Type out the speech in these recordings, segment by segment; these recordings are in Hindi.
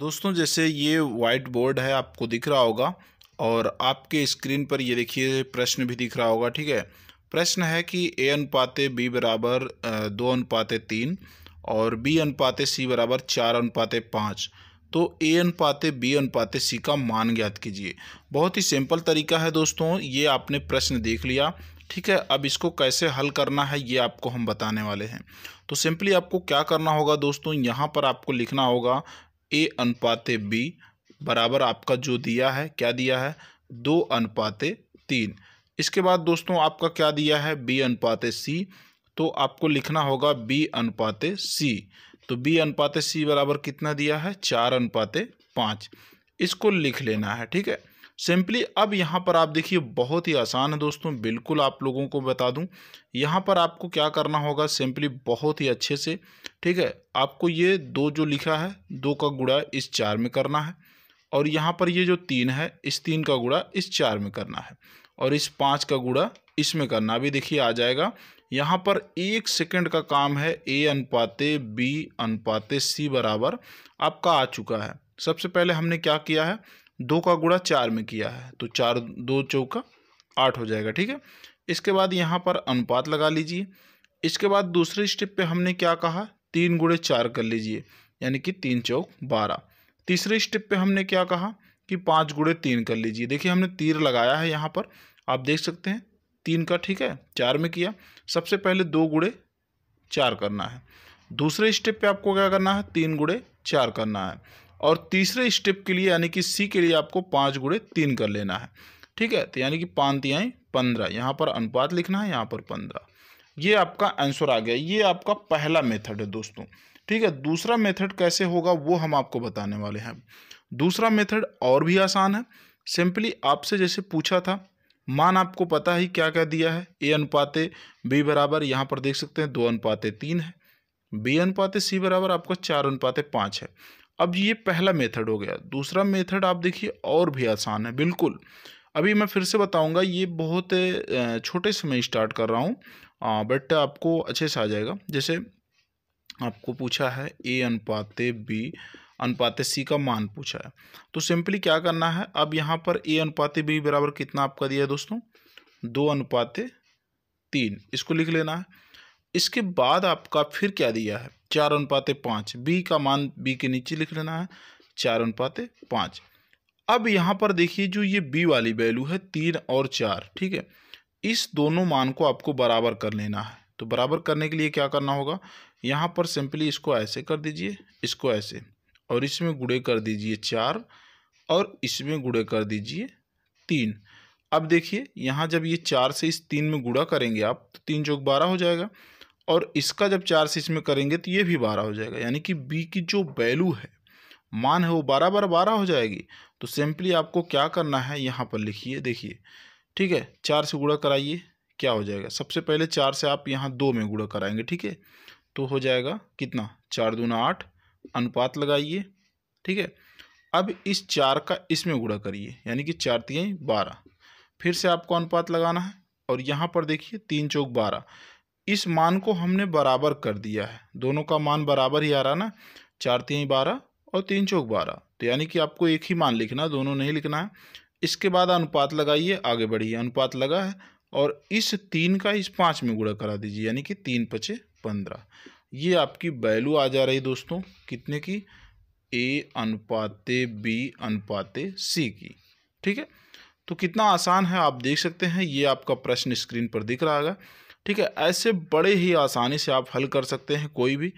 दोस्तों जैसे ये वाइट बोर्ड है आपको दिख रहा होगा और आपके स्क्रीन पर ये देखिए प्रश्न भी दिख रहा होगा ठीक है प्रश्न है कि ए अनुपाते बी बराबर दो अनुपाते तीन और बी अनुपाते सी बराबर चार अनुपाते पाँच तो ए अनुपाते बी अनुपाते सी का मान ज्ञात कीजिए बहुत ही सिंपल तरीका है दोस्तों ये आपने प्रश्न देख लिया ठीक है अब इसको कैसे हल करना है ये आपको हम बताने वाले हैं तो सिंपली आपको क्या करना होगा दोस्तों यहाँ पर आपको लिखना होगा ए अनुपात बी बराबर आपका जो दिया है क्या दिया है दो अनुपाते तीन इसके बाद दोस्तों आपका क्या दिया है बी अनुपात सी तो आपको लिखना होगा बी अनुपाते सी तो बी अनुपाते सी बराबर कितना दिया है चार अनुपाते पाँच इसको लिख लेना है ठीक है सिंपली अब यहाँ पर आप देखिए बहुत ही आसान है दोस्तों बिल्कुल आप लोगों को बता दूँ यहाँ पर आपको क्या करना होगा सिंपली बहुत ही अच्छे से ठीक है आपको ये दो जो लिखा है दो का गुड़ा इस चार में करना है और यहाँ पर ये जो तीन है इस तीन का गुड़ा इस चार में करना है और इस पाँच का गुड़ा इसमें करना अभी देखिए आ जाएगा यहाँ पर एक सेकंड का काम है ए अनुपाते बी अनुपाते सी बराबर आपका आ चुका है सबसे पहले हमने क्या किया है दो का गुणा चार में किया है तो चार दो चौका आठ हो जाएगा ठीक है इसके बाद यहाँ पर अनुपात लगा लीजिए इसके बाद दूसरे स्टेप पे हमने क्या कहा तीन गुड़े चार कर लीजिए यानी कि तीन चौक बारह तीसरे स्टेप पे हमने क्या कहा कि पाँच गुड़े तीन कर लीजिए देखिए हमने तीर लगाया है यहाँ पर आप देख सकते हैं तीन का ठीक है चार में किया सबसे पहले दो गुड़े चार करना है दूसरे स्टेप पे आपको क्या करना है तीन गुड़े चार करना है और तीसरे स्टेप के लिए यानी कि सी के लिए आपको पाँच गुड़े तीन कर लेना है ठीक है तो यानी कि पानतियाँ पंद्रह यहाँ पर अनुपात लिखना है यहाँ पर पंद्रह ये आपका आंसर आ गया ये आपका पहला मेथड है दोस्तों ठीक है दूसरा मेथड कैसे होगा वो हम आपको बताने वाले हैं दूसरा मेथड और भी आसान है सिंपली आपसे जैसे पूछा था मान आपको पता ही क्या क्या दिया है ए अनुपाते बी बराबर यहाँ पर देख सकते हैं दो अनुपाते तीन है बी अनुपाते सी बराबर आपका चार अनुपाते पाँच है अब ये पहला मेथड हो गया दूसरा मेथड आप देखिए और भी आसान है बिल्कुल अभी मैं फिर से बताऊंगा ये बहुत छोटे से मैं स्टार्ट कर रहा हूँ बट आपको अच्छे से आ जाएगा जैसे आपको पूछा है ए अनुपात बी अनुपात सी का मान पूछा है तो सिंपली क्या करना है अब यहाँ पर ए अनुपात बी बराबर कितना आपका दिया है दोस्तों दो अनुपाते तीन इसको लिख लेना है इसके बाद आपका फिर क्या दिया है चार अनुपाते पाँच बी का मान बी के नीचे लिख लेना है चार अनुपाते पाँच अब यहाँ पर देखिए जो ये बी वाली वैल्यू है तीन और चार ठीक है इस दोनों मान को आपको बराबर कर लेना है तो बराबर करने के लिए क्या करना होगा यहाँ पर सिंपली इसको ऐसे कर दीजिए इसको ऐसे और इसमें गुड़े कर दीजिए चार और इसमें गुड़े कर दीजिए तीन अब देखिए यहाँ जब ये चार से इस तीन में गुड़ा करेंगे आप तो तीन चौक बारह हो जाएगा और इसका जब चार से इसमें करेंगे तो ये भी बारह हो जाएगा यानी कि बी की जो वैल्यू है मान है वो बारह बार बारह हो जाएगी तो सिंपली आपको क्या करना है यहाँ पर लिखिए देखिए ठीक है चार से गुड़ा कराइए क्या हो जाएगा सबसे पहले चार से आप यहाँ दो में गुड़ा कराएंगे ठीक है तो हो जाएगा कितना चार दूना आठ अनुपात लगाइए ठीक है अब इस चार का इसमें गुड़ा करिए यानी कि चार तीन बारह फिर से आपको अनुपात लगाना है और यहाँ पर देखिए तीन चौक बारह इस मान को हमने बराबर कर दिया है दोनों का मान बराबर ही आ रहा ना चार तीन बारह और तीन चौक बारह तो यानी कि आपको एक ही मान लिखना दोनों नहीं लिखना है इसके बाद अनुपात लगाइए आगे बढ़िए अनुपात लगा है और इस तीन का इस पाँच में गुड़ा करा दीजिए यानी कि तीन पचे पंद्रह ये आपकी वैल्यू आ जा रही दोस्तों कितने की ए अनुपाते बी अनुपाते सी की ठीक है तो कितना आसान है आप देख सकते हैं ये आपका प्रश्न स्क्रीन पर दिख रहा है ठीक है ऐसे बड़े ही आसानी से आप हल कर सकते हैं कोई भी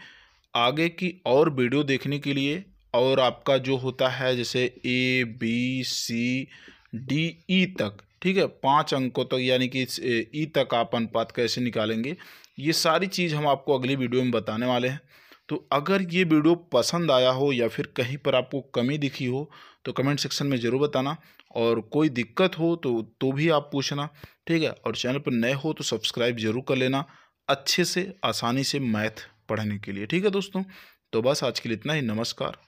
आगे की और वीडियो देखने के लिए और आपका जो होता है जैसे A B C D E तक ठीक है पांच अंकों तक तो, यानी कि ई e तक आप अनुपात कैसे निकालेंगे ये सारी चीज़ हम आपको अगली वीडियो में बताने वाले हैं तो अगर ये वीडियो पसंद आया हो या फिर कहीं पर आपको कमी दिखी हो तो कमेंट सेक्शन में ज़रूर बताना और कोई दिक्कत हो तो तो भी आप पूछना ठीक है और चैनल पर नए हो तो सब्सक्राइब ज़रूर कर लेना अच्छे से आसानी से मैथ पढ़ने के लिए ठीक है दोस्तों तो बस आज के लिए इतना ही नमस्कार